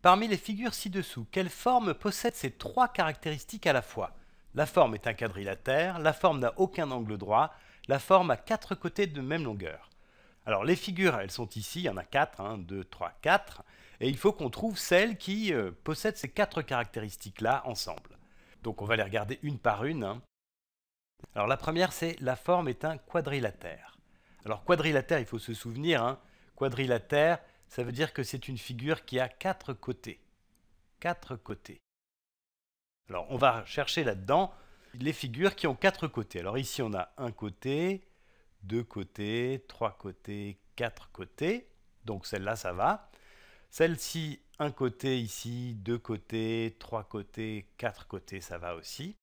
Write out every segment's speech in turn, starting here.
Parmi les figures ci-dessous, quelle forme possède ces trois caractéristiques à la fois La forme est un quadrilatère, la forme n'a aucun angle droit, la forme a quatre côtés de même longueur. Alors les figures, elles sont ici, il y en a quatre, 1, 2, 3, 4, et il faut qu'on trouve celles qui euh, possèdent ces quatre caractéristiques-là ensemble. Donc on va les regarder une par une. Hein. Alors la première, c'est la forme est un quadrilatère. Alors quadrilatère, il faut se souvenir, hein, quadrilatère, ça veut dire que c'est une figure qui a quatre côtés. Quatre côtés. Alors on va chercher là-dedans les figures qui ont quatre côtés. Alors ici on a un côté, deux côtés, trois côtés, quatre côtés. Donc celle-là ça va. Celle-ci, un côté ici, deux côtés, trois côtés, quatre côtés, ça va aussi.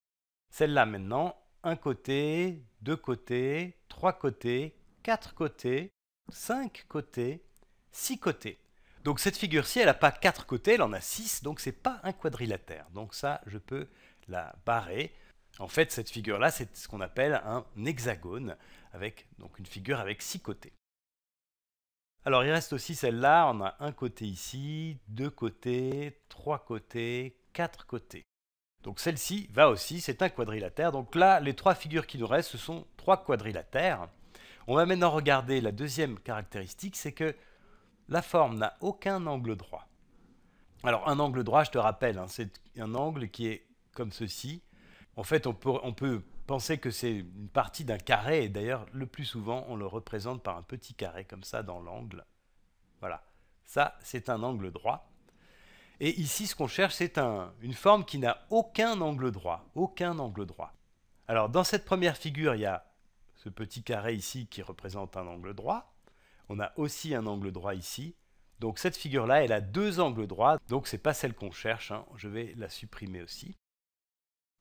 Celle-là maintenant, un côté, deux côtés, trois côtés, quatre côtés, cinq côtés, six côtés. Donc cette figure-ci, elle n'a pas quatre côtés, elle en a 6, donc c'est pas un quadrilatère. Donc ça, je peux la barrer. En fait, cette figure-là, c'est ce qu'on appelle un hexagone, avec donc une figure avec six côtés. Alors il reste aussi celle-là, on a un côté ici, deux côtés, trois côtés, quatre côtés. Donc celle-ci va aussi, c'est un quadrilatère. Donc là, les trois figures qui nous restent, ce sont trois quadrilatères. On va maintenant regarder la deuxième caractéristique, c'est que la forme n'a aucun angle droit. Alors un angle droit, je te rappelle, hein, c'est un angle qui est comme ceci. En fait, on peut, penser que c'est une partie d'un carré, et d'ailleurs, le plus souvent, on le représente par un petit carré comme ça dans l'angle. Voilà, ça, c'est un angle droit. Et ici, ce qu'on cherche, c'est une forme qui n'a aucun angle droit. Aucun angle droit. Alors, dans cette première figure, il y a ce petit carré ici qui représente un angle droit on a aussi un angle droit ici. Donc cette figure-là, elle a deux angles droits, donc ce n'est pas celle qu'on cherche, hein. je vais la supprimer aussi.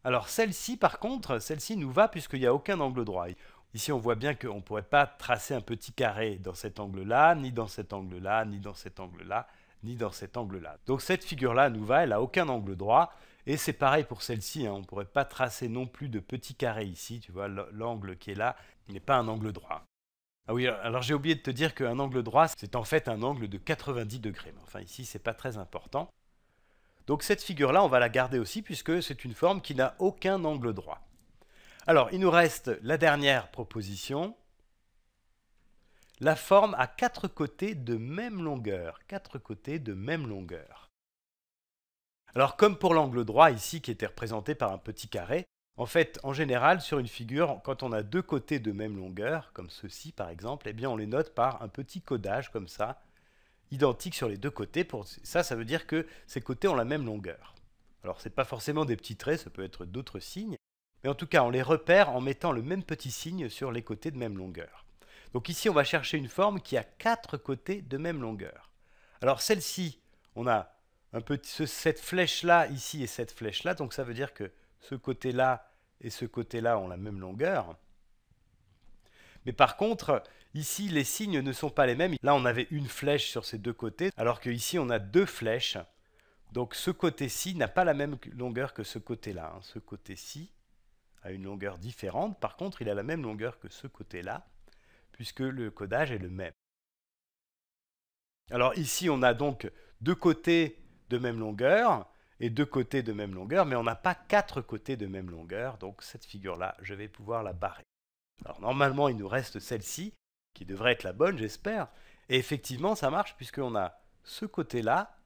Alors celle-ci par contre, celle-ci nous va puisqu'il n'y a aucun angle droit. Ici on voit bien qu'on ne pourrait pas tracer un petit carré dans cet angle-là, ni dans cet angle-là, ni dans cet angle-là, ni dans cet angle-là. Donc cette figure-là nous va, elle n'a aucun angle droit, et c'est pareil pour celle-ci, hein. on ne pourrait pas tracer non plus de petit carré ici, tu vois, l'angle qui est là n'est pas un angle droit. Ah oui, alors j'ai oublié de te dire qu'un angle droit, c'est en fait un angle de 90 degrés. Mais enfin, ici, c'est pas très important. Donc cette figure-là, on va la garder aussi puisque c'est une forme qui n'a aucun angle droit. Alors, il nous reste la dernière proposition. La forme a quatre côtés de même longueur. Quatre côtés de même longueur. Alors, comme pour l'angle droit ici qui était représenté par un petit carré, en fait, en général, sur une figure, quand on a deux côtés de même longueur, comme ceci par exemple, eh bien on les note par un petit codage comme ça, identique sur les deux côtés. Pour... Ça, ça veut dire que ces côtés ont la même longueur. Alors ce n'est pas forcément des petits traits, ça peut être d'autres signes, mais en tout cas on les repère en mettant le même petit signe sur les côtés de même longueur. Donc ici on va chercher une forme qui a quatre côtés de même longueur. Alors celle-ci, on a un petit, cette flèche là ici et cette flèche là, donc ça veut dire que ce côté-là et ce côté-là ont la même longueur. Mais par contre, ici, les signes ne sont pas les mêmes. Là, on avait une flèche sur ces deux côtés, alors qu'ici, on a deux flèches. Donc ce côté-ci n'a pas la même longueur que ce côté-là. Hein. Ce côté-ci a une longueur différente. Par contre, il a la même longueur que ce côté-là, puisque le codage est le même. Alors ici, on a donc deux côtés de même longueur, et deux côtés de même longueur, mais on n'a pas quatre côtés de même longueur, donc cette figure-là, je vais pouvoir la barrer. Alors normalement, il nous reste celle-ci, qui devrait être la bonne, j'espère, et effectivement, ça marche, puisqu'on a ce côté-là,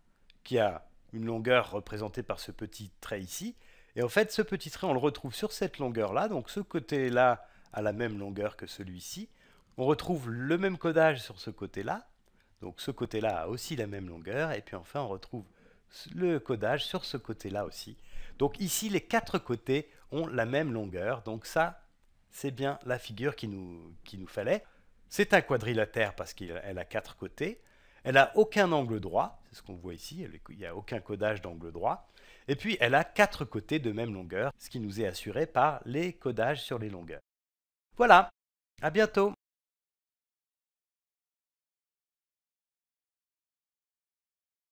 qui a une longueur représentée par ce petit trait ici, et en fait, ce petit trait, on le retrouve sur cette longueur-là, donc ce côté-là a la même longueur que celui-ci, on retrouve le même codage sur ce côté-là, donc ce côté-là a aussi la même longueur, et puis enfin, on retrouve le codage sur ce côté-là aussi. Donc ici, les quatre côtés ont la même longueur. Donc ça, c'est bien la figure qu'il nous, fallait. C'est un quadrilatère parce qu'elle a quatre côtés. Elle n'a aucun angle droit, c'est ce qu'on voit ici, il n'y a aucun codage d'angle droit. Et puis elle a quatre côtés de même longueur, ce qui nous est assuré par les codages sur les longueurs. Voilà, à bientôt